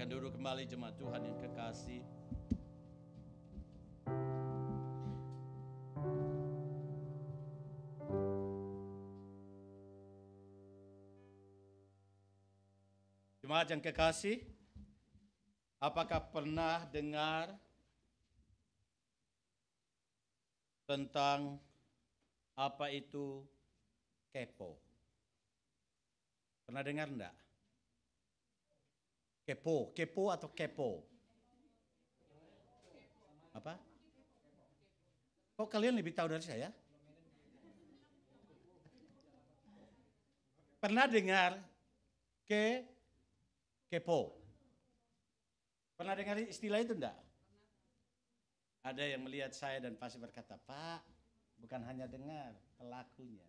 Silakan duduk kembali jemaat Tuhan yang kekasih. Jemaat yang kekasih, apakah pernah dengar tentang apa itu kepo? Pernah dengar enggak? Kepo, kepo atau kepo? Apa? Kok oh, kalian lebih tahu dari saya? Pernah dengar ke kepo? Pernah dengar istilah itu enggak? Ada yang melihat saya dan pasti berkata, Pak, bukan hanya dengar, pelakunya.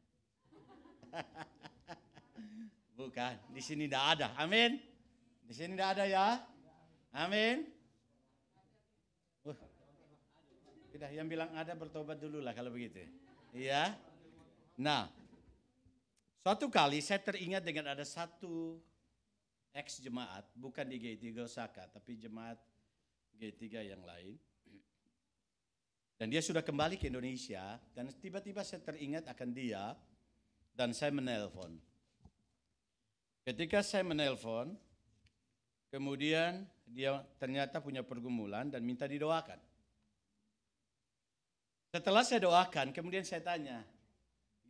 bukan, di sini tidak ada. Amin. Di sini tidak ada ya? Amin. Tidak, uh. yang bilang ada bertobat dulu lah kalau begitu. Iya. Nah, suatu kali saya teringat dengan ada satu ex jemaat, bukan di G3 Osaka, tapi jemaat G3 yang lain. Dan dia sudah kembali ke Indonesia dan tiba-tiba saya teringat akan dia dan saya menelpon. Ketika saya menelpon, Kemudian dia ternyata punya pergumulan dan minta didoakan. Setelah saya doakan, kemudian saya tanya,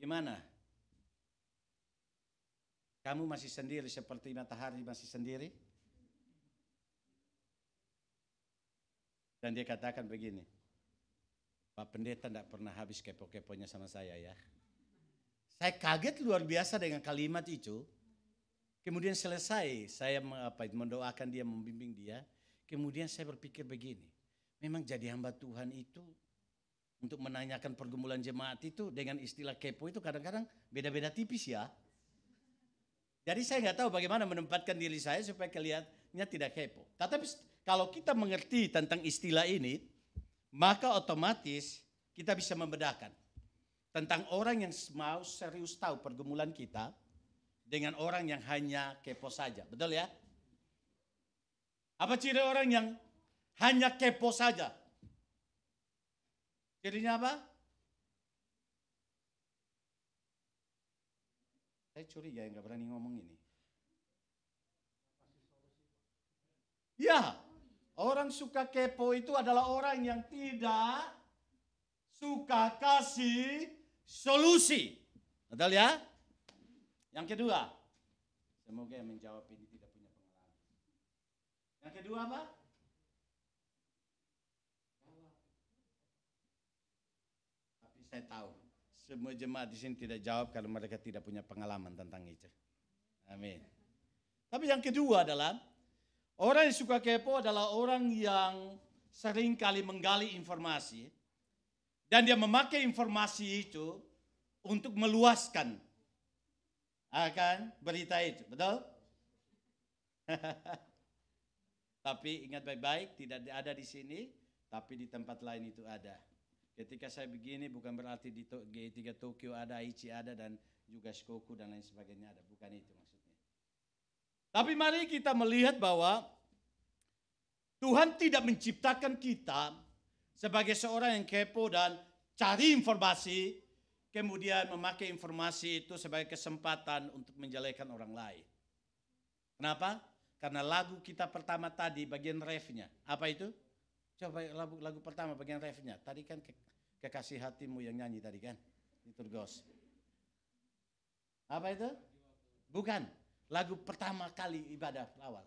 gimana? Kamu masih sendiri seperti matahari masih sendiri? Dan dia katakan begini, Pak Pendeta tidak pernah habis kepo-keponya sama saya ya. Saya kaget luar biasa dengan kalimat itu. Kemudian selesai saya apa mendoakan dia, membimbing dia. Kemudian saya berpikir begini, memang jadi hamba Tuhan itu untuk menanyakan pergumulan jemaat itu dengan istilah kepo itu kadang-kadang beda-beda tipis ya. Jadi saya nggak tahu bagaimana menempatkan diri saya supaya kelihatannya tidak kepo. Tetapi kalau kita mengerti tentang istilah ini, maka otomatis kita bisa membedakan tentang orang yang mau serius tahu pergumulan kita dengan orang yang hanya kepo saja. Betul ya? Apa ciri orang yang hanya kepo saja? Cirinya apa? Saya curiga yang nggak berani ngomong ini. Ya, orang suka kepo itu adalah orang yang tidak suka kasih solusi. Betul ya? Yang kedua, semoga yang menjawab ini tidak punya pengalaman. Yang kedua apa? Tapi saya tahu semua jemaat di sini tidak jawab kalau mereka tidak punya pengalaman tentang itu. Amin. Tapi yang kedua adalah orang yang suka kepo adalah orang yang sering kali menggali informasi dan dia memakai informasi itu untuk meluaskan akan berita itu. Betul? tapi ingat baik-baik, tidak ada di sini, tapi di tempat lain itu ada. Ketika saya begini bukan berarti di G3 Tokyo ada, Aichi ada, dan juga Shikoku dan lain sebagainya ada. Bukan itu maksudnya. Tapi mari kita melihat bahwa Tuhan tidak menciptakan kita sebagai seorang yang kepo dan cari informasi, kemudian memakai informasi itu sebagai kesempatan untuk menjelekan orang lain. Kenapa? Karena lagu kita pertama tadi bagian refnya. Apa itu? Coba lagu, lagu pertama bagian refnya. Tadi kan ke, kekasih hatimu yang nyanyi tadi kan? Itu gos. Apa itu? Bukan. Lagu pertama kali ibadah awal.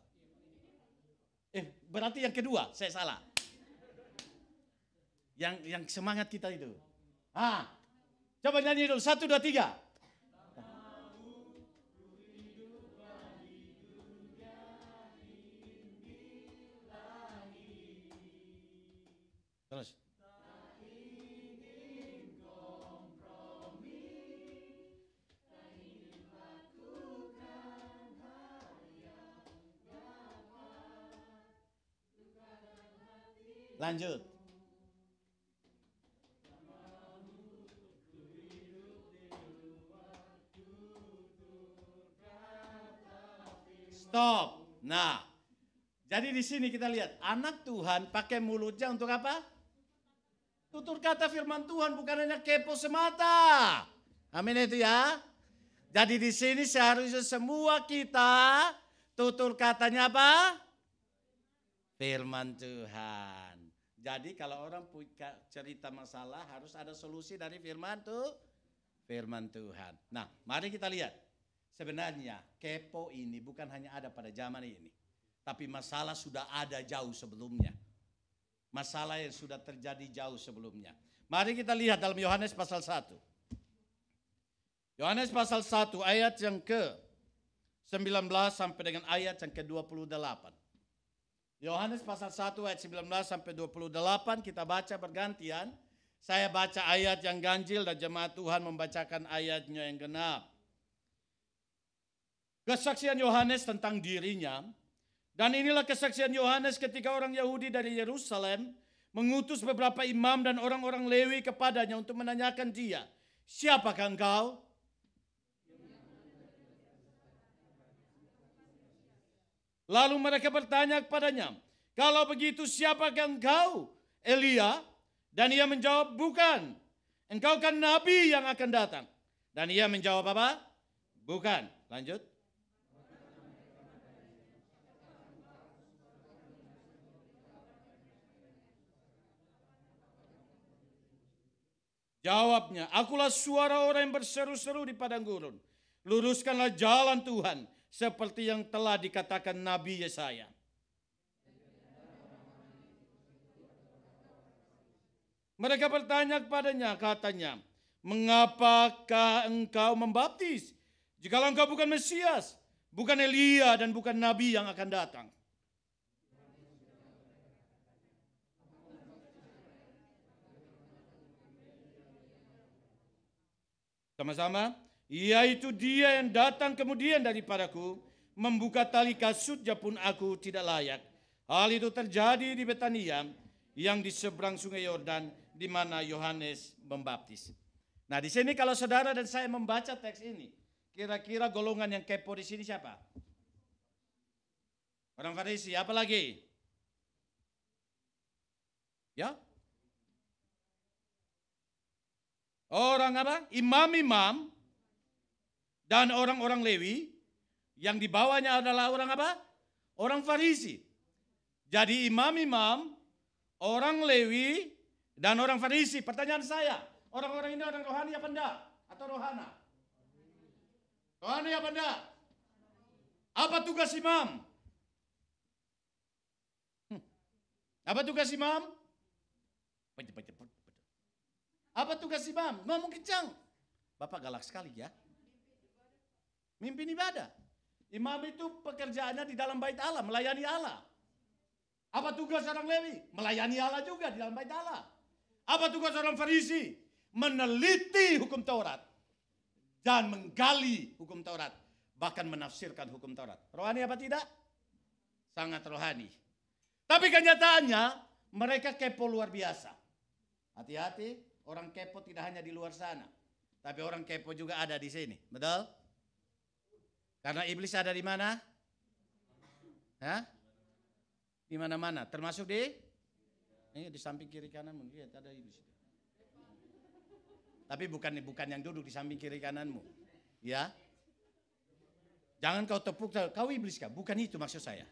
Eh, berarti yang kedua, saya salah. Yang yang semangat kita itu. Ah, Coba nyanyi dulu. Satu, dua, tiga. Terus. Lanjut. Stop. Nah, jadi di sini kita lihat anak Tuhan pakai mulutnya untuk apa? Tutur kata firman Tuhan bukan hanya kepo semata. Amin itu ya. Jadi di sini seharusnya semua kita tutur katanya apa? Firman Tuhan. Jadi kalau orang cerita masalah harus ada solusi dari firman tuh firman Tuhan. Nah, mari kita lihat. Sebenarnya kepo ini bukan hanya ada pada zaman ini. Tapi masalah sudah ada jauh sebelumnya. Masalah yang sudah terjadi jauh sebelumnya. Mari kita lihat dalam Yohanes pasal 1. Yohanes pasal 1 ayat yang ke 19 sampai dengan ayat yang ke-28. Yohanes pasal 1 ayat 19 sampai 28 kita baca bergantian. Saya baca ayat yang ganjil dan jemaat Tuhan membacakan ayatnya yang genap kesaksian Yohanes tentang dirinya. Dan inilah kesaksian Yohanes ketika orang Yahudi dari Yerusalem mengutus beberapa imam dan orang-orang Lewi kepadanya untuk menanyakan dia, "Siapakah engkau?" Lalu mereka bertanya kepadanya, "Kalau begitu siapakah engkau, Elia?" Dan ia menjawab, "Bukan. Engkau kan nabi yang akan datang." Dan ia menjawab apa? Bukan. Lanjut. Jawabnya, akulah suara orang yang berseru-seru di padang gurun. Luruskanlah jalan Tuhan seperti yang telah dikatakan Nabi Yesaya. Mereka bertanya kepadanya, katanya, mengapakah engkau membaptis? Jikalau engkau bukan Mesias, bukan Elia dan bukan Nabi yang akan datang. Sama-sama, yaitu dia yang datang kemudian daripadaku, membuka tali kasutnya pun aku tidak layak. Hal itu terjadi di Betania yang di seberang sungai Yordan di mana Yohanes membaptis. Nah di sini kalau saudara dan saya membaca teks ini, kira-kira golongan yang kepo di sini siapa? Orang Farisi, apa lagi? Ya? orang apa? Imam-imam dan orang-orang Lewi yang dibawanya adalah orang apa? Orang Farisi. Jadi imam-imam, orang Lewi dan orang Farisi. Pertanyaan saya, orang-orang ini orang rohani apa enggak? Atau rohana? Rohani apa enggak? Apa tugas imam? Hmm. Apa tugas imam? Pencet, pencet, apa tugas imam? Ngomong kencang. Bapak galak sekali ya. Mimpin ibadah. Imam itu pekerjaannya di dalam bait Allah, melayani Allah. Apa tugas orang Lewi? Melayani Allah juga di dalam bait Allah. Apa tugas orang Farisi? Meneliti hukum Taurat dan menggali hukum Taurat, bahkan menafsirkan hukum Taurat. Rohani apa tidak? Sangat rohani. Tapi kenyataannya mereka kepo luar biasa. Hati-hati, Orang kepo tidak hanya di luar sana, tapi orang kepo juga ada di sini. Betul? Karena iblis ada di mana? Ya, Di mana-mana, termasuk di ini di samping kiri kananmu, lihat ada iblis. Tapi bukan bukan yang duduk di samping kiri kananmu. Ya. Jangan kau tepuk, kau iblis kah? Bukan itu maksud saya.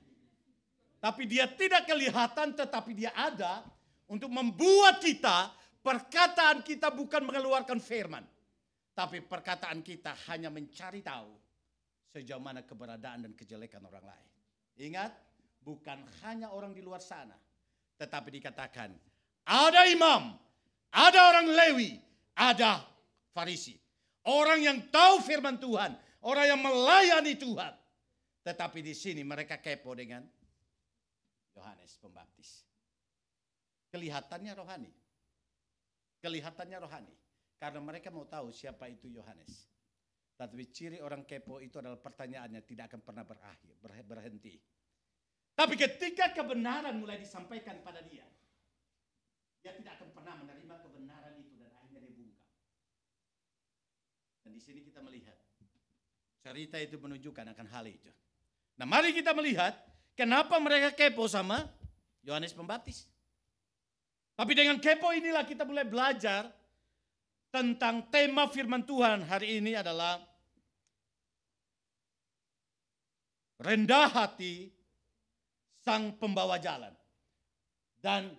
Tapi dia tidak kelihatan tetapi dia ada untuk membuat kita Perkataan kita bukan mengeluarkan firman. Tapi perkataan kita hanya mencari tahu sejauh mana keberadaan dan kejelekan orang lain. Ingat, bukan hanya orang di luar sana. Tetapi dikatakan, ada imam, ada orang Lewi, ada Farisi. Orang yang tahu firman Tuhan, orang yang melayani Tuhan. Tetapi di sini mereka kepo dengan Yohanes Pembaptis. Kelihatannya rohani, Kelihatannya rohani. Karena mereka mau tahu siapa itu Yohanes. Tapi ciri orang kepo itu adalah pertanyaannya tidak akan pernah berakhir, berhenti. Tapi ketika kebenaran mulai disampaikan pada dia, dia tidak akan pernah menerima kebenaran itu dan akhirnya dia Dan di sini kita melihat cerita itu menunjukkan akan hal itu. Nah, mari kita melihat kenapa mereka kepo sama Yohanes Pembaptis. Tapi dengan kepo inilah kita mulai belajar tentang tema firman Tuhan hari ini adalah rendah hati sang pembawa jalan. Dan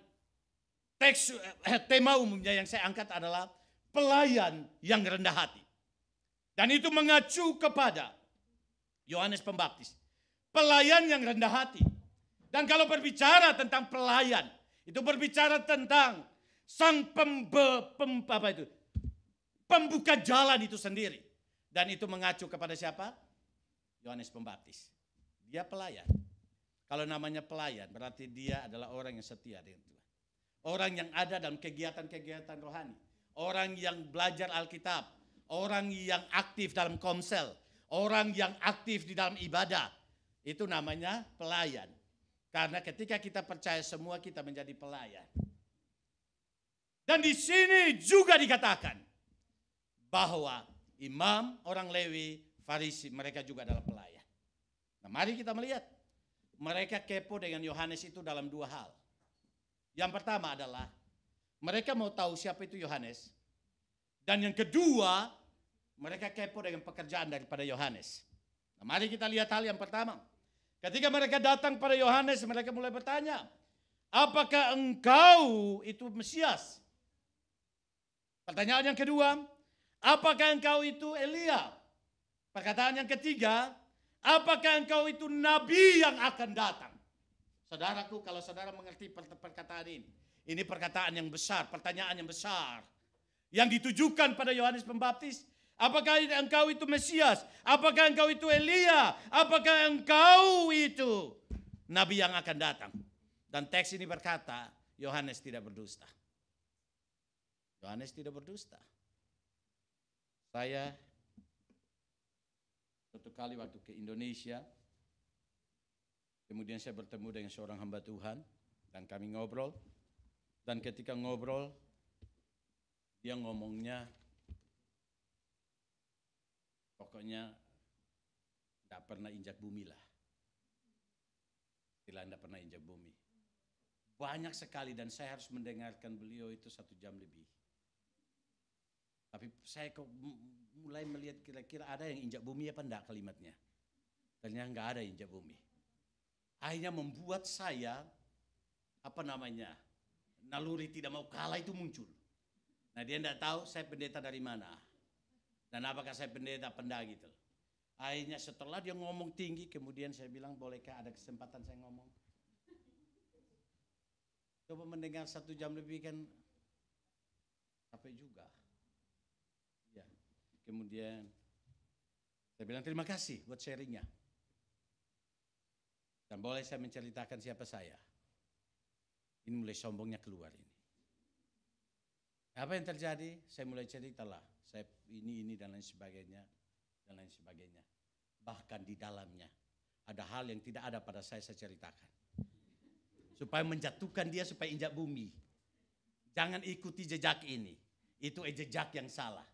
teks eh, tema umumnya yang saya angkat adalah pelayan yang rendah hati. Dan itu mengacu kepada Yohanes Pembaptis. Pelayan yang rendah hati. Dan kalau berbicara tentang pelayan, itu berbicara tentang sang pembe, pem, apa itu? Pembuka jalan itu sendiri. Dan itu mengacu kepada siapa? Yohanes Pembaptis. Dia pelayan. Kalau namanya pelayan berarti dia adalah orang yang setia dengan Tuhan. Orang yang ada dalam kegiatan-kegiatan rohani. Orang yang belajar Alkitab. Orang yang aktif dalam komsel. Orang yang aktif di dalam ibadah. Itu namanya pelayan. Karena ketika kita percaya semua kita menjadi pelayan. Dan di sini juga dikatakan bahwa imam, orang Lewi, Farisi, mereka juga adalah pelayan. Nah, mari kita melihat mereka kepo dengan Yohanes itu dalam dua hal. Yang pertama adalah mereka mau tahu siapa itu Yohanes. Dan yang kedua, mereka kepo dengan pekerjaan daripada Yohanes. Nah, mari kita lihat hal yang pertama. Ketika mereka datang pada Yohanes, mereka mulai bertanya, apakah engkau itu Mesias? Pertanyaan yang kedua, apakah engkau itu Elia? Perkataan yang ketiga, apakah engkau itu nabi yang akan datang? Saudaraku, kalau saudara mengerti perkataan ini, ini perkataan yang besar, pertanyaan yang besar yang ditujukan pada Yohanes Pembaptis Apakah engkau itu Mesias? Apakah engkau itu Elia? Apakah engkau itu nabi yang akan datang? Dan teks ini berkata, Yohanes tidak berdusta. Yohanes tidak berdusta. Saya satu kali waktu ke Indonesia, kemudian saya bertemu dengan seorang hamba Tuhan dan kami ngobrol. Dan ketika ngobrol, dia ngomongnya pokoknya tidak pernah injak bumi lah. Bila tidak pernah injak bumi. Banyak sekali dan saya harus mendengarkan beliau itu satu jam lebih. Tapi saya kok mulai melihat kira-kira ada yang injak bumi apa enggak kalimatnya. Ternyata enggak ada injak bumi. Akhirnya membuat saya, apa namanya, naluri tidak mau kalah itu muncul. Nah dia enggak tahu saya pendeta dari mana. Dan apakah saya pendeta penda gitu Akhirnya setelah dia ngomong tinggi, kemudian saya bilang, bolehkah ada kesempatan saya ngomong? Coba mendengar satu jam lebih kan capek juga. Ya. Kemudian saya bilang terima kasih buat sharingnya. Dan boleh saya menceritakan siapa saya. Ini mulai sombongnya keluar ini. Apa yang terjadi? Saya mulai cerita lah saya ini ini dan lain sebagainya dan lain sebagainya. Bahkan di dalamnya ada hal yang tidak ada pada saya saya ceritakan. Supaya menjatuhkan dia supaya injak bumi. Jangan ikuti jejak ini. Itu jejak yang salah.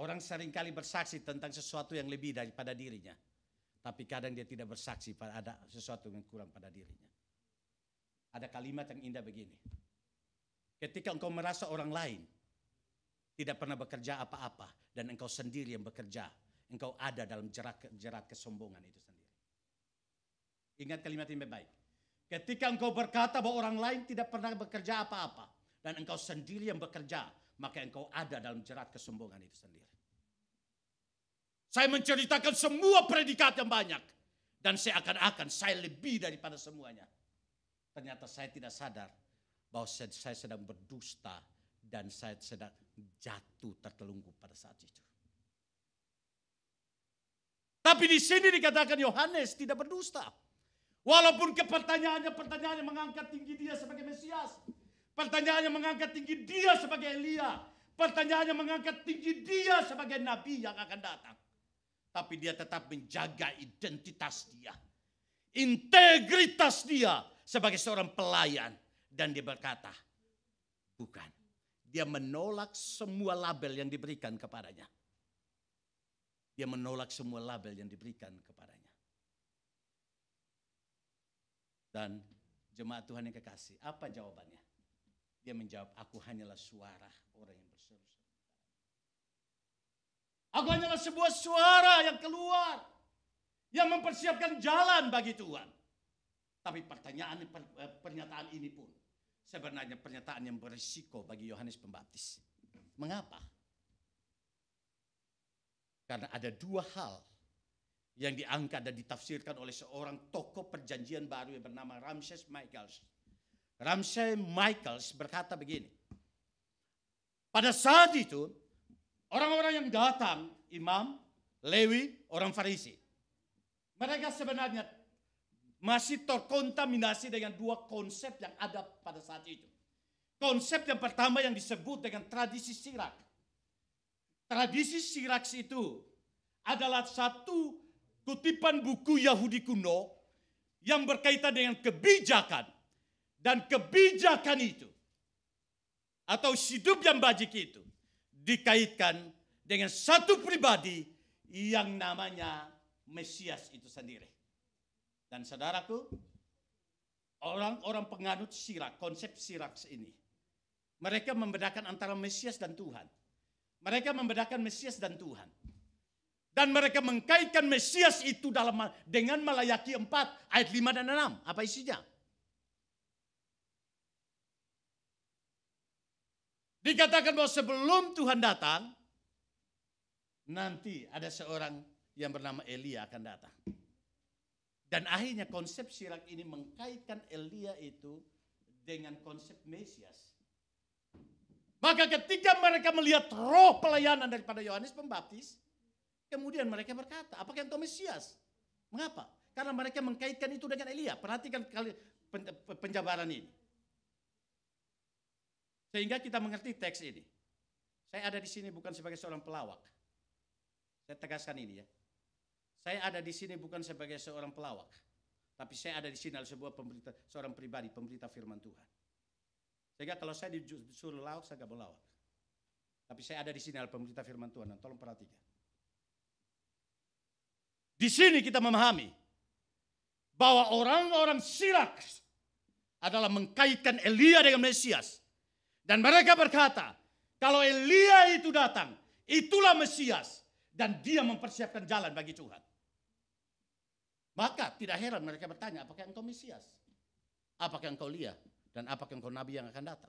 Orang seringkali bersaksi tentang sesuatu yang lebih daripada dirinya. Tapi kadang dia tidak bersaksi pada ada sesuatu yang kurang pada dirinya. Ada kalimat yang indah begini. Ketika engkau merasa orang lain tidak pernah bekerja apa-apa dan engkau sendiri yang bekerja, engkau ada dalam jerat jerat kesombongan itu sendiri. Ingat kalimat ini baik. Ketika engkau berkata bahwa orang lain tidak pernah bekerja apa-apa dan engkau sendiri yang bekerja, maka engkau ada dalam jerat kesombongan itu sendiri. Saya menceritakan semua predikat yang banyak dan saya akan akan saya lebih daripada semuanya. Ternyata saya tidak sadar bahwa saya sedang berdusta dan saya sedang jatuh tertelungkup pada saat itu. Tapi di sini dikatakan Yohanes tidak berdusta. Walaupun kepertanyaannya pertanyaannya mengangkat tinggi dia sebagai Mesias, pertanyaannya mengangkat tinggi dia sebagai Elia, pertanyaannya mengangkat tinggi dia sebagai nabi yang akan datang. Tapi dia tetap menjaga identitas dia. Integritas dia sebagai seorang pelayan. Dan dia berkata, bukan. Dia menolak semua label yang diberikan kepadanya. Dia menolak semua label yang diberikan kepadanya. Dan jemaat Tuhan yang kekasih, apa jawabannya? Dia menjawab, aku hanyalah suara orang yang berseru-seru. Aku hanyalah sebuah suara yang keluar. Yang mempersiapkan jalan bagi Tuhan. Tapi pertanyaan eh, pernyataan ini pun sebenarnya pernyataan yang berisiko bagi Yohanes Pembaptis. Mengapa? Karena ada dua hal yang diangkat dan ditafsirkan oleh seorang tokoh perjanjian baru yang bernama Ramses Michaels. Ramses Michaels berkata begini, pada saat itu orang-orang yang datang, imam, lewi, orang farisi, mereka sebenarnya masih terkontaminasi dengan dua konsep yang ada pada saat itu. Konsep yang pertama yang disebut dengan tradisi sirak. Tradisi sirak itu adalah satu kutipan buku Yahudi kuno yang berkaitan dengan kebijakan. Dan kebijakan itu atau hidup yang bajik itu dikaitkan dengan satu pribadi yang namanya Mesias itu sendiri. Dan saudaraku, orang-orang penganut sirak, konsep sirak ini, mereka membedakan antara Mesias dan Tuhan. Mereka membedakan Mesias dan Tuhan. Dan mereka mengkaitkan Mesias itu dalam dengan Malayaki 4 ayat 5 dan 6. Apa isinya? Dikatakan bahwa sebelum Tuhan datang, nanti ada seorang yang bernama Elia akan datang. Dan akhirnya konsep Sirak ini mengkaitkan Elia itu dengan konsep Mesias. Maka ketika mereka melihat roh pelayanan daripada Yohanes Pembaptis, kemudian mereka berkata, apakah engkau Mesias? Mengapa? Karena mereka mengkaitkan itu dengan Elia. Perhatikan kali penjabaran ini. Sehingga kita mengerti teks ini. Saya ada di sini bukan sebagai seorang pelawak. Saya tegaskan ini ya. Saya ada di sini bukan sebagai seorang pelawak, tapi saya ada di sini adalah sebuah pemberita, seorang pribadi, pemberita firman Tuhan. Sehingga kalau saya disuruh lawak, saya gak mau lawak. Tapi saya ada di sini adalah pemberita firman Tuhan, dan tolong perhatikan. Di sini kita memahami bahwa orang-orang Sirak adalah mengkaitkan Elia dengan Mesias. Dan mereka berkata, kalau Elia itu datang, itulah Mesias. Dan dia mempersiapkan jalan bagi Tuhan. Maka tidak heran mereka bertanya, apakah engkau Mesias? Apakah engkau Lia? Dan apakah engkau Nabi yang akan datang?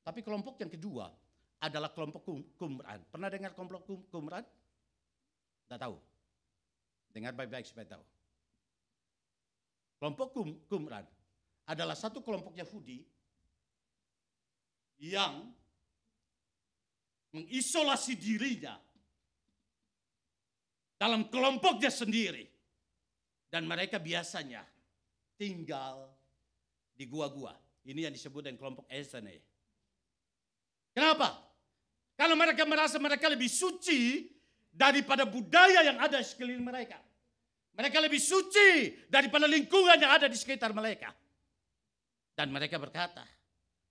Tapi kelompok yang kedua adalah kelompok Qumran. Pernah dengar kelompok Qumran? Tidak tahu. Dengar baik-baik supaya tahu. Kelompok Qumran adalah satu kelompok Yahudi yang mengisolasi dirinya dalam kelompoknya sendiri dan mereka biasanya tinggal di gua-gua. Ini yang disebut dengan kelompok Esene. Ya. Kenapa? Kalau mereka merasa mereka lebih suci daripada budaya yang ada di sekeliling mereka. Mereka lebih suci daripada lingkungan yang ada di sekitar mereka. Dan mereka berkata,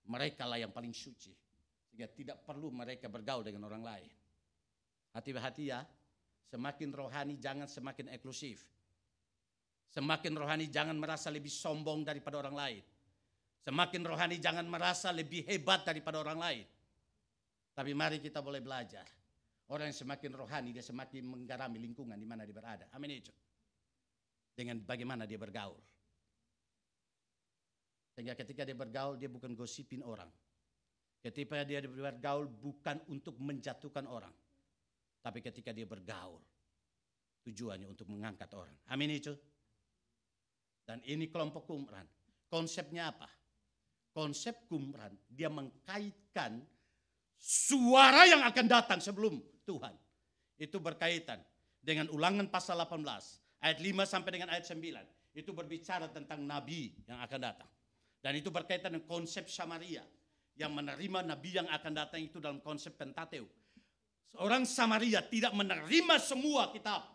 mereka lah yang paling suci. Sehingga tidak perlu mereka bergaul dengan orang lain. Hati-hati ya, semakin rohani jangan semakin eksklusif. Semakin rohani jangan merasa lebih sombong daripada orang lain. Semakin rohani jangan merasa lebih hebat daripada orang lain. Tapi mari kita boleh belajar. Orang yang semakin rohani dia semakin menggarami lingkungan di mana dia berada. Amin itu. Dengan bagaimana dia bergaul. Sehingga ketika dia bergaul dia bukan gosipin orang. Ketika dia bergaul bukan untuk menjatuhkan orang. Tapi ketika dia bergaul tujuannya untuk mengangkat orang. Amin itu. Dan ini kelompok kumran, Konsepnya apa? Konsep kumran dia mengkaitkan suara yang akan datang sebelum Tuhan. Itu berkaitan dengan ulangan pasal 18, ayat 5 sampai dengan ayat 9. Itu berbicara tentang nabi yang akan datang. Dan itu berkaitan dengan konsep Samaria yang menerima nabi yang akan datang itu dalam konsep Pentateu. Seorang Samaria tidak menerima semua kitab.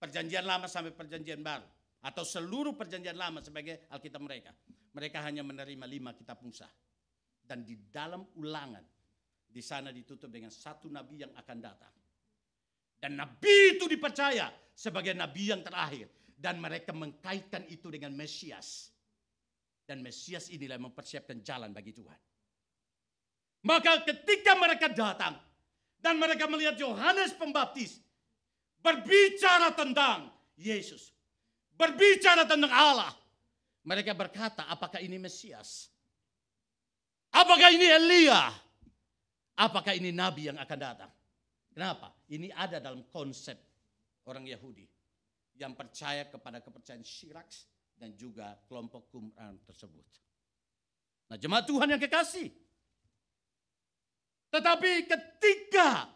Perjanjian lama sampai perjanjian baru atau seluruh perjanjian lama sebagai Alkitab mereka. Mereka hanya menerima lima kitab Musa. Dan di dalam ulangan, di sana ditutup dengan satu nabi yang akan datang. Dan nabi itu dipercaya sebagai nabi yang terakhir. Dan mereka mengkaitkan itu dengan Mesias. Dan Mesias inilah yang mempersiapkan jalan bagi Tuhan. Maka ketika mereka datang dan mereka melihat Yohanes Pembaptis berbicara tentang Yesus, berbicara tentang Allah. Mereka berkata, apakah ini Mesias? Apakah ini Elia? Apakah ini nabi yang akan datang? Kenapa? Ini ada dalam konsep orang Yahudi yang percaya kepada kepercayaan Syiraks dan juga kelompok Qumran tersebut. Nah jemaat Tuhan yang kekasih. Tetapi ketika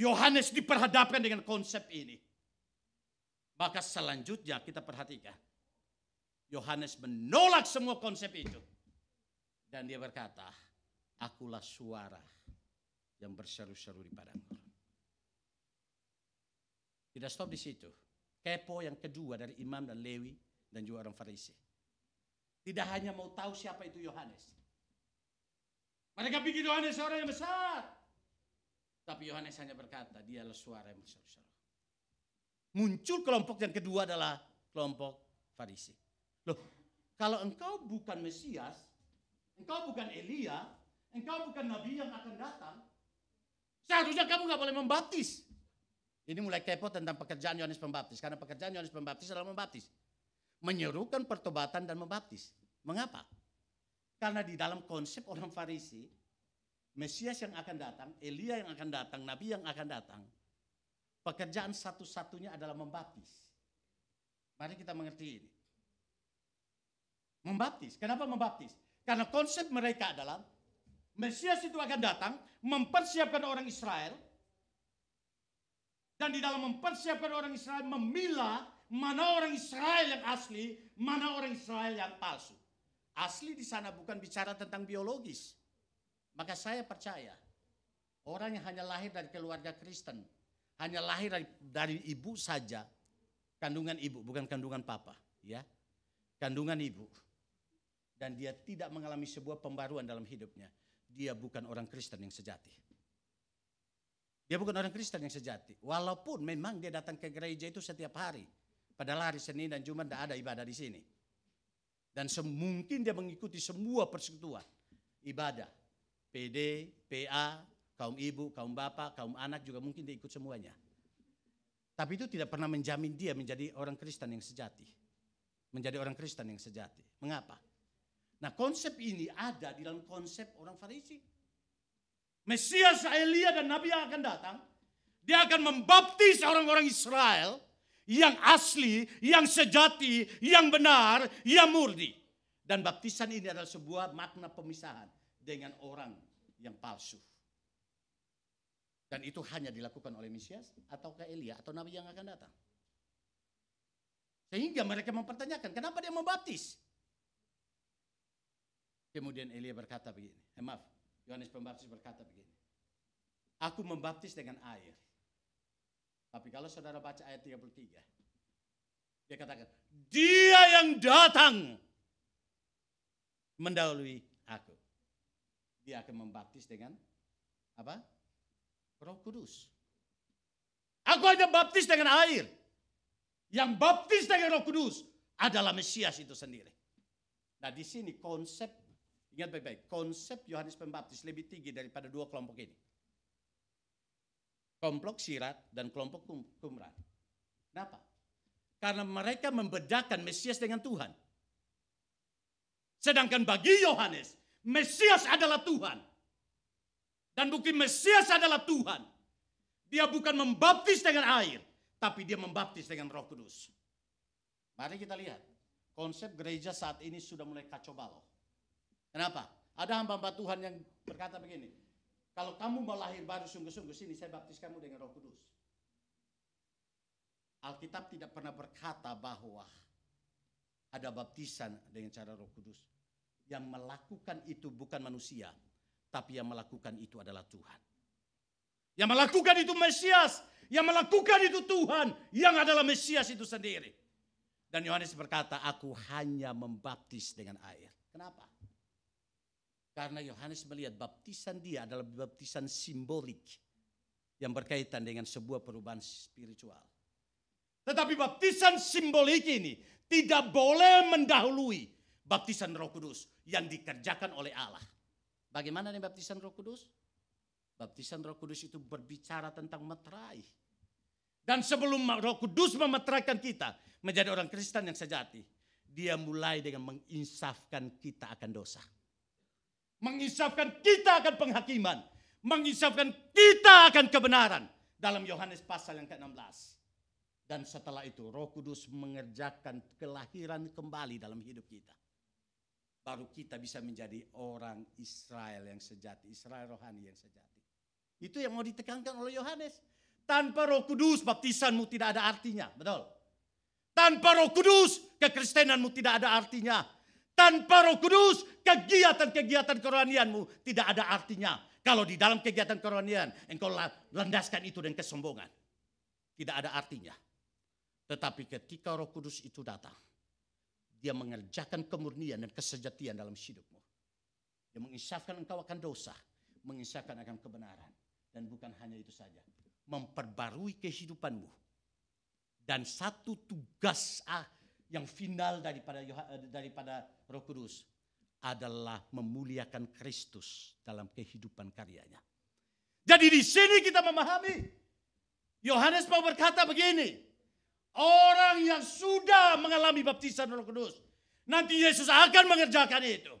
Yohanes diperhadapkan dengan konsep ini. Maka selanjutnya kita perhatikan. Yohanes menolak semua konsep itu. Dan dia berkata, akulah suara yang berseru-seru di padang gurun. Tidak stop di situ. Kepo yang kedua dari imam dan Lewi dan juga orang Farisi. Tidak hanya mau tahu siapa itu Yohanes. Mereka pikir Yohanes orang yang besar. Tapi Yohanes hanya berkata, dia adalah suara yang berseru-seru muncul kelompok yang kedua adalah kelompok Farisi. Loh, kalau engkau bukan Mesias, engkau bukan Elia, engkau bukan Nabi yang akan datang, seharusnya kamu nggak boleh membaptis. Ini mulai kepo tentang pekerjaan Yohanes Pembaptis, karena pekerjaan Yohanes Pembaptis adalah membaptis. Menyerukan pertobatan dan membaptis. Mengapa? Karena di dalam konsep orang Farisi, Mesias yang akan datang, Elia yang akan datang, Nabi yang akan datang, pekerjaan satu-satunya adalah membaptis. Mari kita mengerti ini. Membaptis. Kenapa membaptis? Karena konsep mereka adalah Mesias itu akan datang mempersiapkan orang Israel dan di dalam mempersiapkan orang Israel memilah mana orang Israel yang asli, mana orang Israel yang palsu. Asli di sana bukan bicara tentang biologis. Maka saya percaya orang yang hanya lahir dari keluarga Kristen hanya lahir dari, dari ibu saja, kandungan ibu bukan kandungan papa, ya. Kandungan ibu. Dan dia tidak mengalami sebuah pembaruan dalam hidupnya. Dia bukan orang Kristen yang sejati. Dia bukan orang Kristen yang sejati. Walaupun memang dia datang ke gereja itu setiap hari. Padahal hari Senin dan Jumat tidak ada ibadah di sini. Dan semungkin dia mengikuti semua persekutuan. Ibadah. PD, PA, kaum ibu, kaum bapak, kaum anak juga mungkin dia ikut semuanya. Tapi itu tidak pernah menjamin dia menjadi orang Kristen yang sejati. Menjadi orang Kristen yang sejati. Mengapa? Nah konsep ini ada di dalam konsep orang Farisi. Mesias Elia dan Nabi yang akan datang. Dia akan membaptis orang-orang Israel yang asli, yang sejati, yang benar, yang murni. Dan baptisan ini adalah sebuah makna pemisahan dengan orang yang palsu. Dan itu hanya dilakukan oleh Mesias atau ke Elia atau nabi yang akan datang. Sehingga mereka mempertanyakan, kenapa dia membaptis? Kemudian Elia berkata begini, eh, maaf, Yohanes Pembaptis berkata begini. Aku membaptis dengan air. Tapi kalau saudara baca ayat 33, dia katakan, dia yang datang mendahului aku. Dia akan membaptis dengan apa? Roh Kudus. Aku hanya baptis dengan air. Yang baptis dengan Roh Kudus adalah Mesias itu sendiri. Nah di sini konsep, ingat baik-baik, konsep Yohanes Pembaptis lebih tinggi daripada dua kelompok ini. Kelompok sirat dan kelompok kumran. Kenapa? Karena mereka membedakan Mesias dengan Tuhan. Sedangkan bagi Yohanes, Mesias adalah Tuhan. Dan bukti Mesias adalah Tuhan. Dia bukan membaptis dengan air, tapi dia membaptis dengan Roh Kudus. Mari kita lihat. Konsep gereja saat ini sudah mulai kacau balau. Kenapa? Ada hamba-hamba Tuhan yang berkata begini, kalau kamu mau lahir baru sungguh-sungguh sini, saya baptis kamu dengan roh kudus. Alkitab tidak pernah berkata bahwa ada baptisan dengan cara roh kudus. Yang melakukan itu bukan manusia, tapi yang melakukan itu adalah Tuhan. Yang melakukan itu Mesias. Yang melakukan itu Tuhan. Yang adalah Mesias itu sendiri. Dan Yohanes berkata, aku hanya membaptis dengan air. Kenapa? Karena Yohanes melihat baptisan dia adalah baptisan simbolik. Yang berkaitan dengan sebuah perubahan spiritual. Tetapi baptisan simbolik ini tidak boleh mendahului baptisan roh kudus yang dikerjakan oleh Allah. Bagaimana nih baptisan Roh Kudus? Baptisan Roh Kudus itu berbicara tentang meterai. Dan sebelum Roh Kudus memeteraikan kita menjadi orang Kristen yang sejati, dia mulai dengan menginsafkan kita akan dosa. Menginsafkan kita akan penghakiman, menginsafkan kita akan kebenaran dalam Yohanes pasal yang ke-16. Dan setelah itu Roh Kudus mengerjakan kelahiran kembali dalam hidup kita baru kita bisa menjadi orang Israel yang sejati, Israel rohani yang sejati. Itu yang mau ditekankan oleh Yohanes. Tanpa Roh Kudus baptisanmu tidak ada artinya, betul? Tanpa Roh Kudus kekristenanmu tidak ada artinya. Tanpa Roh Kudus kegiatan-kegiatan kerohanianmu tidak ada artinya. Kalau di dalam kegiatan kerohanian engkau landaskan itu dengan kesombongan, tidak ada artinya. Tetapi ketika Roh Kudus itu datang, dia mengerjakan kemurnian dan kesejatian dalam hidupmu. Dia menginsafkan engkau akan dosa, menginsafkan akan kebenaran. Dan bukan hanya itu saja, memperbarui kehidupanmu. Dan satu tugas ah, yang final daripada eh, daripada Roh Kudus adalah memuliakan Kristus dalam kehidupan karyanya. Jadi di sini kita memahami Yohanes mau berkata begini, Orang yang sudah mengalami baptisan roh kudus. Nanti Yesus akan mengerjakan itu.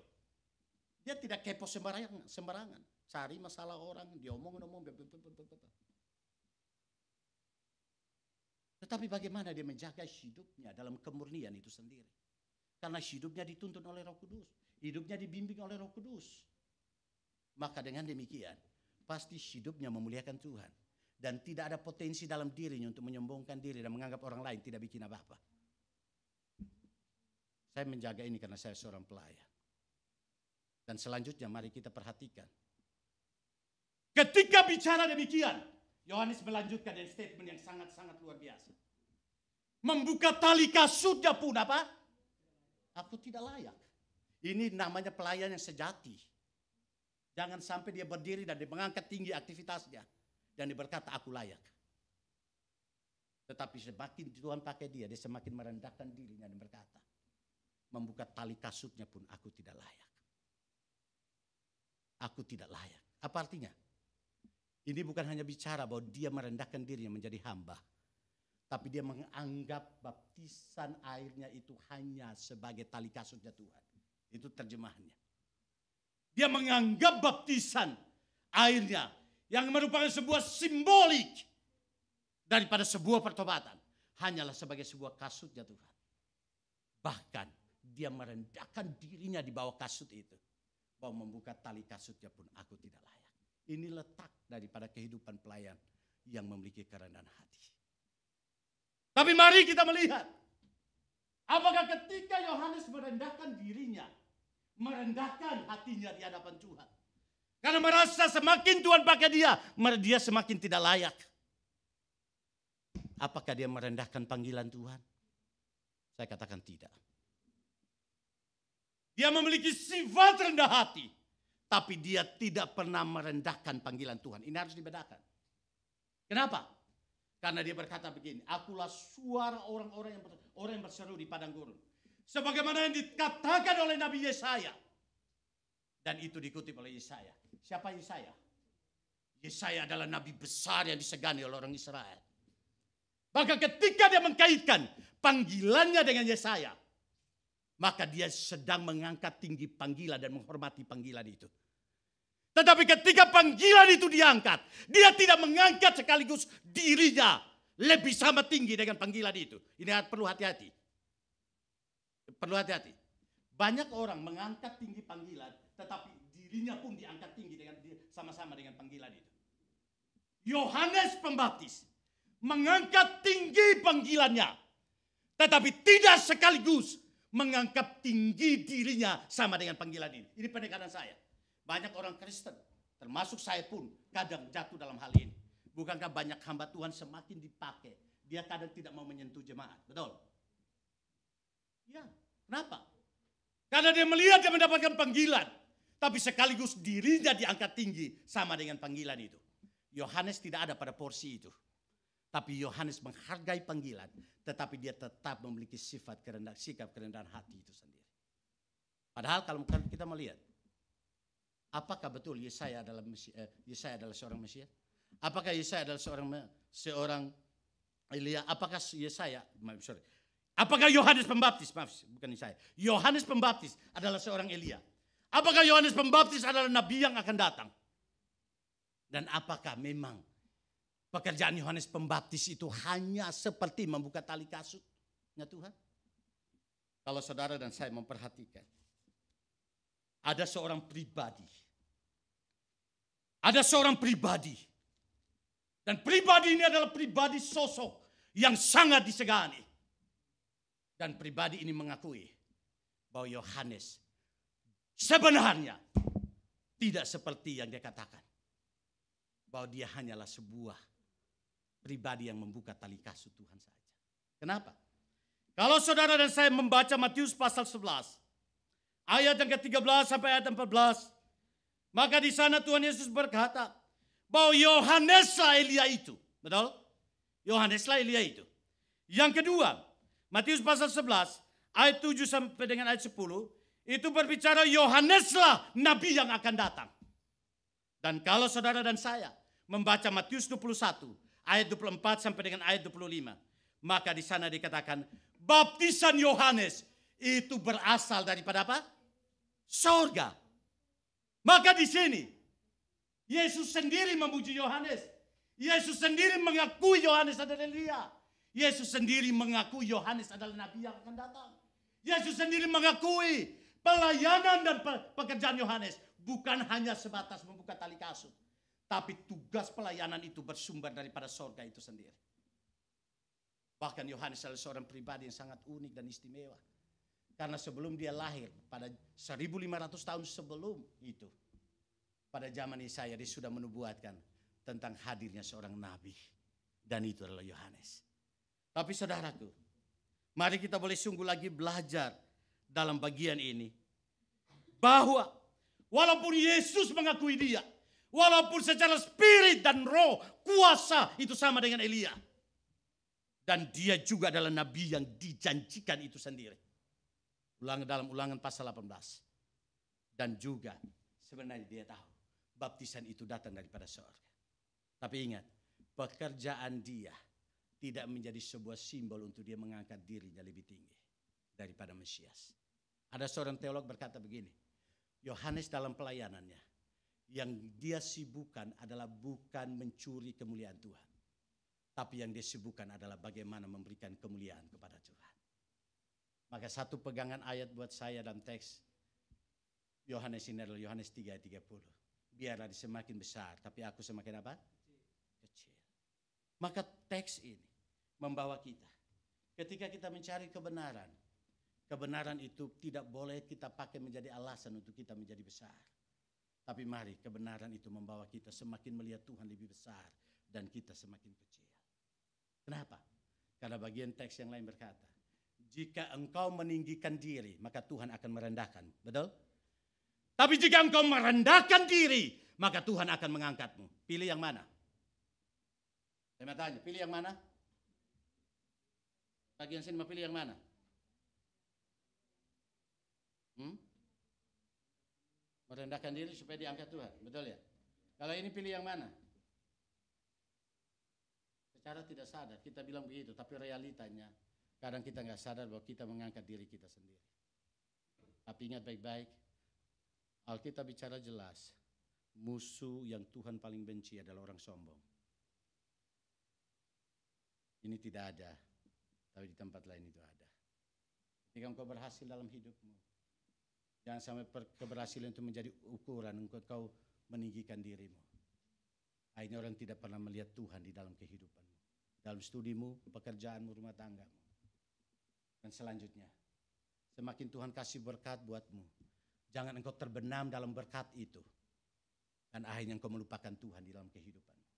Dia tidak kepo sembarangan. sembarangan. Cari masalah orang, dia omong-omong. Tetapi bagaimana dia menjaga hidupnya dalam kemurnian itu sendiri. Karena hidupnya dituntun oleh roh kudus. Hidupnya dibimbing oleh roh kudus. Maka dengan demikian, pasti hidupnya memuliakan Tuhan dan tidak ada potensi dalam dirinya untuk menyombongkan diri dan menganggap orang lain tidak bikin apa-apa. Saya menjaga ini karena saya seorang pelayan. Dan selanjutnya mari kita perhatikan. Ketika bicara demikian, Yohanes melanjutkan dengan statement yang sangat-sangat luar biasa. Membuka tali kasutnya pun apa? Aku tidak layak. Ini namanya pelayan yang sejati. Jangan sampai dia berdiri dan dia mengangkat tinggi aktivitasnya dan dia berkata aku layak. Tetapi semakin Tuhan pakai dia, dia semakin merendahkan dirinya dan berkata, membuka tali kasutnya pun aku tidak layak. Aku tidak layak. Apa artinya? Ini bukan hanya bicara bahwa dia merendahkan dirinya menjadi hamba. Tapi dia menganggap baptisan airnya itu hanya sebagai tali kasutnya Tuhan. Itu terjemahannya. Dia menganggap baptisan airnya yang merupakan sebuah simbolik daripada sebuah pertobatan hanyalah sebagai sebuah kasut ya Tuhan. Bahkan dia merendahkan dirinya di bawah kasut itu. Mau membuka tali kasutnya pun aku tidak layak. Ini letak daripada kehidupan pelayan yang memiliki kerendahan hati. Tapi mari kita melihat. Apakah ketika Yohanes merendahkan dirinya, merendahkan hatinya di hadapan Tuhan. Karena merasa semakin Tuhan pakai dia, maka dia semakin tidak layak. Apakah dia merendahkan panggilan Tuhan? Saya katakan tidak. Dia memiliki sifat rendah hati. Tapi dia tidak pernah merendahkan panggilan Tuhan. Ini harus dibedakan. Kenapa? Karena dia berkata begini, akulah suara orang-orang yang orang yang berseru di padang gurun. Sebagaimana yang dikatakan oleh Nabi Yesaya. Dan itu dikutip oleh Yesaya. Siapa Yesaya? Yesaya adalah nabi besar yang disegani oleh orang Israel. Maka ketika dia mengkaitkan panggilannya dengan Yesaya, maka dia sedang mengangkat tinggi panggilan dan menghormati panggilan itu. Tetapi ketika panggilan itu diangkat, dia tidak mengangkat sekaligus dirinya lebih sama tinggi dengan panggilan itu. Ini perlu hati-hati. Perlu hati-hati. Banyak orang mengangkat tinggi panggilan, tetapi dirinya pun diangkat tinggi dengan sama-sama dengan panggilan itu. Yohanes Pembaptis mengangkat tinggi panggilannya, tetapi tidak sekaligus mengangkat tinggi dirinya sama dengan panggilan ini. Ini pendekatan saya. Banyak orang Kristen, termasuk saya pun kadang jatuh dalam hal ini. Bukankah banyak hamba Tuhan semakin dipakai, dia kadang tidak mau menyentuh jemaat, betul? Ya, kenapa? Karena dia melihat dia mendapatkan panggilan. Tapi sekaligus dirinya diangkat tinggi sama dengan panggilan itu. Yohanes tidak ada pada porsi itu. Tapi Yohanes menghargai panggilan. Tetapi dia tetap memiliki sifat kerendahan, sikap kerendahan hati itu sendiri. Padahal kalau kita melihat. Apakah betul Yesaya adalah, eh, Yesaya adalah seorang Mesias? Apakah Yesaya adalah seorang seorang Elia? Apakah Yesaya, maaf, sorry. Apakah Yohanes Pembaptis? Maaf, bukan Yesaya. Yohanes Pembaptis adalah seorang Elia. Apakah Yohanes Pembaptis adalah nabi yang akan datang? Dan apakah memang pekerjaan Yohanes Pembaptis itu hanya seperti membuka tali kasutnya Tuhan? Kalau saudara dan saya memperhatikan, ada seorang pribadi, ada seorang pribadi, dan pribadi ini adalah pribadi sosok yang sangat disegani, dan pribadi ini mengakui bahwa Yohanes sebenarnya tidak seperti yang dia katakan. Bahwa dia hanyalah sebuah pribadi yang membuka tali kasut Tuhan saja. Kenapa? Kalau saudara dan saya membaca Matius pasal 11 ayat yang ke-13 sampai ayat 14 maka di sana Tuhan Yesus berkata bahwa Yohaneslah Elia itu, betul? Yohaneslah Elia itu. Yang kedua, Matius pasal 11 ayat 7 sampai dengan ayat 10 itu berbicara Yohaneslah nabi yang akan datang. Dan kalau saudara dan saya membaca Matius 21 ayat 24 sampai dengan ayat 25, maka di sana dikatakan baptisan Yohanes itu berasal daripada apa? Sorga. Maka di sini Yesus sendiri memuji Yohanes. Yesus sendiri mengakui Yohanes adalah dia, Yesus sendiri mengakui Yohanes adalah nabi yang akan datang. Yesus sendiri mengakui Pelayanan dan pekerjaan Yohanes bukan hanya sebatas membuka tali kasut. Tapi tugas pelayanan itu bersumber daripada sorga itu sendiri. Bahkan Yohanes adalah seorang pribadi yang sangat unik dan istimewa. Karena sebelum dia lahir, pada 1500 tahun sebelum itu, pada zaman Yesaya dia sudah menubuatkan tentang hadirnya seorang nabi. Dan itu adalah Yohanes. Tapi saudaraku, mari kita boleh sungguh lagi belajar dalam bagian ini. Bahwa walaupun Yesus mengakui dia, walaupun secara spirit dan roh kuasa itu sama dengan Elia. Dan dia juga adalah nabi yang dijanjikan itu sendiri. Ulang dalam ulangan pasal 18. Dan juga sebenarnya dia tahu baptisan itu datang daripada sorga. Tapi ingat, pekerjaan dia tidak menjadi sebuah simbol untuk dia mengangkat dirinya lebih tinggi daripada Mesias. Ada seorang teolog berkata begini, Yohanes dalam pelayanannya, yang dia sibukkan adalah bukan mencuri kemuliaan Tuhan. Tapi yang dia sibukkan adalah bagaimana memberikan kemuliaan kepada Tuhan. Maka satu pegangan ayat buat saya dalam teks Yohanes ini adalah Yohanes 3 30. Biarlah semakin besar, tapi aku semakin apa? Kecil. Maka teks ini membawa kita. Ketika kita mencari kebenaran, Kebenaran itu tidak boleh kita pakai menjadi alasan untuk kita menjadi besar. Tapi mari kebenaran itu membawa kita semakin melihat Tuhan lebih besar dan kita semakin kecil. Kenapa? Karena bagian teks yang lain berkata, jika engkau meninggikan diri, maka Tuhan akan merendahkan. Betul? Tapi jika engkau merendahkan diri, maka Tuhan akan mengangkatmu. Pilih yang mana? Saya tanya, pilih yang mana? Bagian sini mau pilih yang mana? Hmm? Merendahkan diri supaya diangkat Tuhan, betul ya? Kalau ini pilih yang mana? Secara tidak sadar kita bilang begitu, tapi realitanya kadang kita nggak sadar bahwa kita mengangkat diri kita sendiri. Tapi ingat baik-baik, Alkitab bicara jelas, musuh yang Tuhan paling benci adalah orang sombong. Ini tidak ada, tapi di tempat lain itu ada. Jika engkau berhasil dalam hidupmu, Jangan sampai keberhasilan itu menjadi ukuran engkau kau meninggikan dirimu. Akhirnya orang tidak pernah melihat Tuhan di dalam kehidupanmu. Dalam studimu, pekerjaanmu, rumah tanggamu. Dan selanjutnya, semakin Tuhan kasih berkat buatmu. Jangan engkau terbenam dalam berkat itu. Dan akhirnya engkau melupakan Tuhan di dalam kehidupanmu.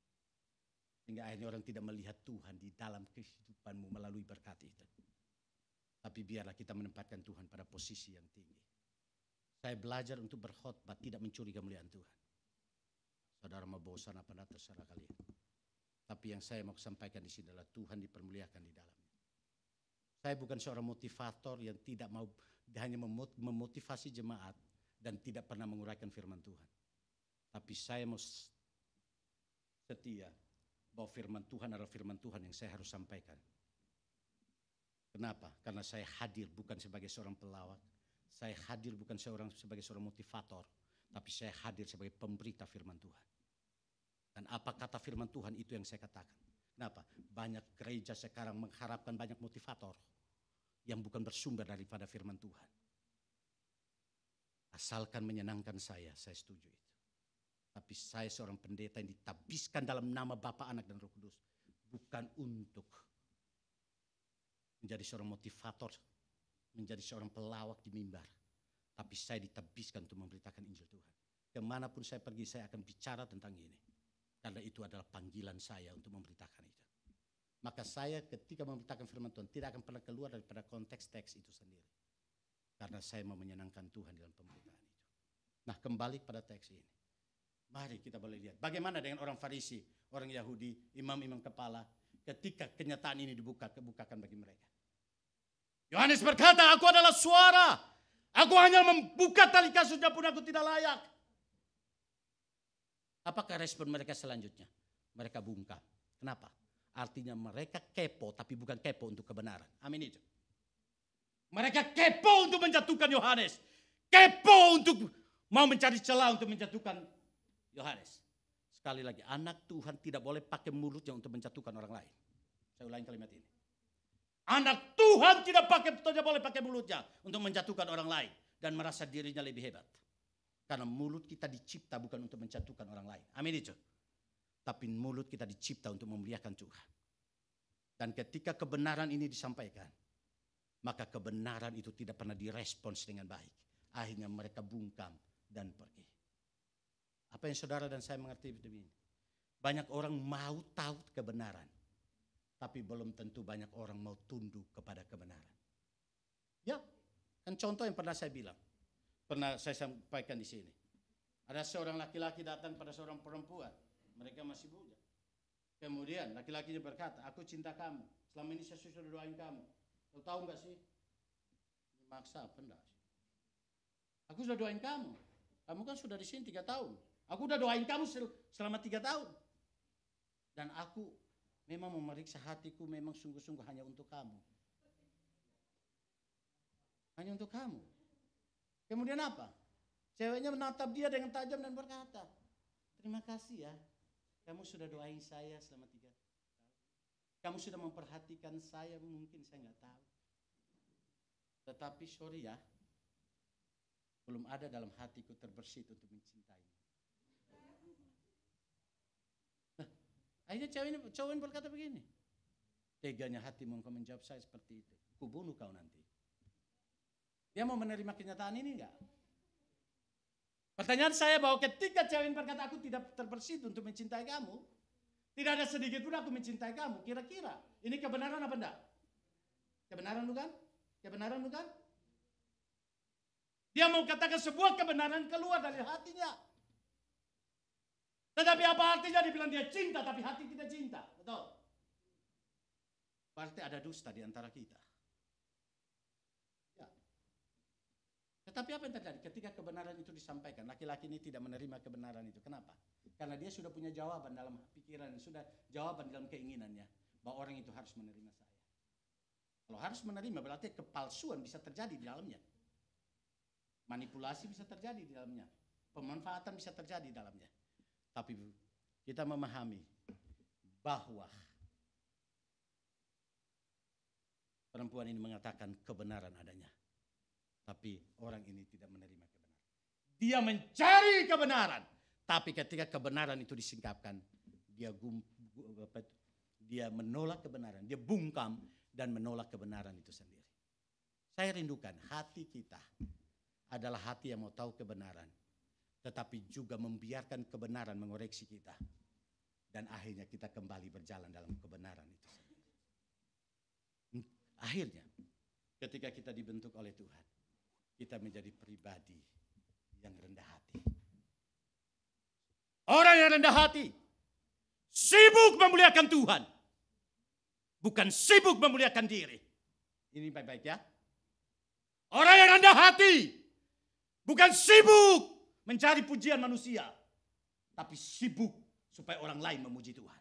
Sehingga akhirnya orang tidak melihat Tuhan di dalam kehidupanmu melalui berkat itu. Tapi biarlah kita menempatkan Tuhan pada posisi yang tinggi. Saya belajar untuk berkhotbah tidak mencuri kemuliaan Tuhan. Saudara mau bosan apa enggak terserah kalian. Tapi yang saya mau sampaikan di sini adalah Tuhan dipermuliakan di dalamnya. Saya bukan seorang motivator yang tidak mau hanya memotivasi jemaat dan tidak pernah menguraikan firman Tuhan. Tapi saya mau setia bahwa firman Tuhan adalah firman Tuhan yang saya harus sampaikan. Kenapa? Karena saya hadir bukan sebagai seorang pelawak, saya hadir bukan seorang sebagai seorang motivator, tapi saya hadir sebagai pemberita firman Tuhan. Dan apa kata firman Tuhan itu yang saya katakan. Kenapa? Banyak gereja sekarang mengharapkan banyak motivator yang bukan bersumber daripada firman Tuhan. Asalkan menyenangkan saya, saya setuju itu. Tapi saya seorang pendeta yang ditabiskan dalam nama Bapa, Anak, dan Roh Kudus. Bukan untuk menjadi seorang motivator menjadi seorang pelawak di mimbar. Tapi saya ditebiskan untuk memberitakan Injil Tuhan. Kemanapun saya pergi saya akan bicara tentang ini. Karena itu adalah panggilan saya untuk memberitakan itu. Maka saya ketika memberitakan firman Tuhan tidak akan pernah keluar daripada konteks teks itu sendiri. Karena saya mau menyenangkan Tuhan dalam pemberitaan itu. Nah kembali pada teks ini. Mari kita boleh lihat bagaimana dengan orang Farisi, orang Yahudi, imam-imam kepala ketika kenyataan ini dibuka kebukakan bagi mereka. Yohanes berkata, aku adalah suara. Aku hanya membuka tali kasutnya pun aku tidak layak. Apakah respon mereka selanjutnya? Mereka bungkam. Kenapa? Artinya mereka kepo tapi bukan kepo untuk kebenaran. Amin itu. Mereka kepo untuk menjatuhkan Yohanes. Kepo untuk mau mencari celah untuk menjatuhkan Yohanes. Sekali lagi, anak Tuhan tidak boleh pakai mulutnya untuk menjatuhkan orang lain. Saya ulangi kalimat ini. Anak Tuhan tidak pakai tidak boleh pakai mulutnya untuk menjatuhkan orang lain dan merasa dirinya lebih hebat. Karena mulut kita dicipta bukan untuk menjatuhkan orang lain. Amin itu. Tapi mulut kita dicipta untuk memuliakan Tuhan. Dan ketika kebenaran ini disampaikan, maka kebenaran itu tidak pernah direspons dengan baik. Akhirnya mereka bungkam dan pergi. Apa yang saudara dan saya mengerti demi Banyak orang mau tahu kebenaran, tapi belum tentu banyak orang mau tunduk kepada kebenaran. Ya, kan contoh yang pernah saya bilang. Pernah saya sampaikan di sini. Ada seorang laki-laki datang pada seorang perempuan. Mereka masih muda. Kemudian laki lakinya berkata, aku cinta kamu. Selama ini saya sudah doain kamu. Kau tahu nggak sih? Maksa apa enggak Aku sudah doain kamu. Kamu kan sudah di sini tiga tahun. Aku sudah doain kamu selama tiga tahun. Dan aku memang memeriksa hatiku memang sungguh-sungguh hanya untuk kamu. Hanya untuk kamu. Kemudian apa? Ceweknya menatap dia dengan tajam dan berkata, terima kasih ya, kamu sudah doain saya selama tiga tahun. Kamu sudah memperhatikan saya, mungkin saya nggak tahu. Tetapi sorry ya, belum ada dalam hatiku terbersih untuk mencintai. Akhirnya cewek ini, cowok ini berkata begini. Teganya hatimu engkau menjawab saya seperti itu. Kubunuh kau nanti. Dia mau menerima kenyataan ini enggak? Pertanyaan saya bahwa ketika cewek ini berkata aku tidak terbersih untuk mencintai kamu. Tidak ada sedikit pun aku mencintai kamu. Kira-kira ini kebenaran apa enggak? Kebenaran bukan? Kebenaran bukan? Dia mau katakan sebuah kebenaran keluar dari hatinya. Tetapi apa artinya dibilang dia cinta tapi hati tidak cinta? Betul. Berarti ada dusta di antara kita. Ya. Tetapi apa yang terjadi ketika kebenaran itu disampaikan? Laki-laki ini tidak menerima kebenaran itu. Kenapa? Karena dia sudah punya jawaban dalam pikiran, sudah jawaban dalam keinginannya bahwa orang itu harus menerima saya. Kalau harus menerima berarti kepalsuan bisa terjadi di dalamnya. Manipulasi bisa terjadi di dalamnya. Pemanfaatan bisa terjadi di dalamnya. Tapi kita memahami bahwa perempuan ini mengatakan kebenaran adanya. Tapi orang ini tidak menerima kebenaran. Dia mencari kebenaran. Tapi ketika kebenaran itu disingkapkan, dia dia menolak kebenaran, dia bungkam dan menolak kebenaran itu sendiri. Saya rindukan hati kita adalah hati yang mau tahu kebenaran tetapi juga membiarkan kebenaran mengoreksi kita. Dan akhirnya kita kembali berjalan dalam kebenaran itu hmm, Akhirnya, ketika kita dibentuk oleh Tuhan, kita menjadi pribadi yang rendah hati. Orang yang rendah hati, sibuk memuliakan Tuhan. Bukan sibuk memuliakan diri. Ini baik-baik ya. Orang yang rendah hati, bukan sibuk mencari pujian manusia, tapi sibuk supaya orang lain memuji Tuhan.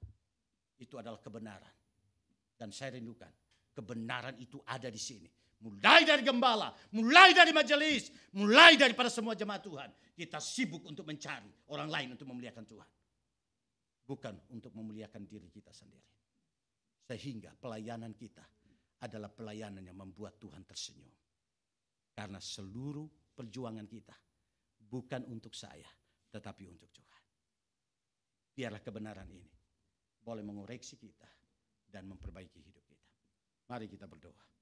Itu adalah kebenaran. Dan saya rindukan kebenaran itu ada di sini. Mulai dari gembala, mulai dari majelis, mulai daripada semua jemaat Tuhan. Kita sibuk untuk mencari orang lain untuk memuliakan Tuhan. Bukan untuk memuliakan diri kita sendiri. Sehingga pelayanan kita adalah pelayanan yang membuat Tuhan tersenyum. Karena seluruh perjuangan kita bukan untuk saya, tetapi untuk Tuhan. Biarlah kebenaran ini boleh mengoreksi kita dan memperbaiki hidup kita. Mari kita berdoa.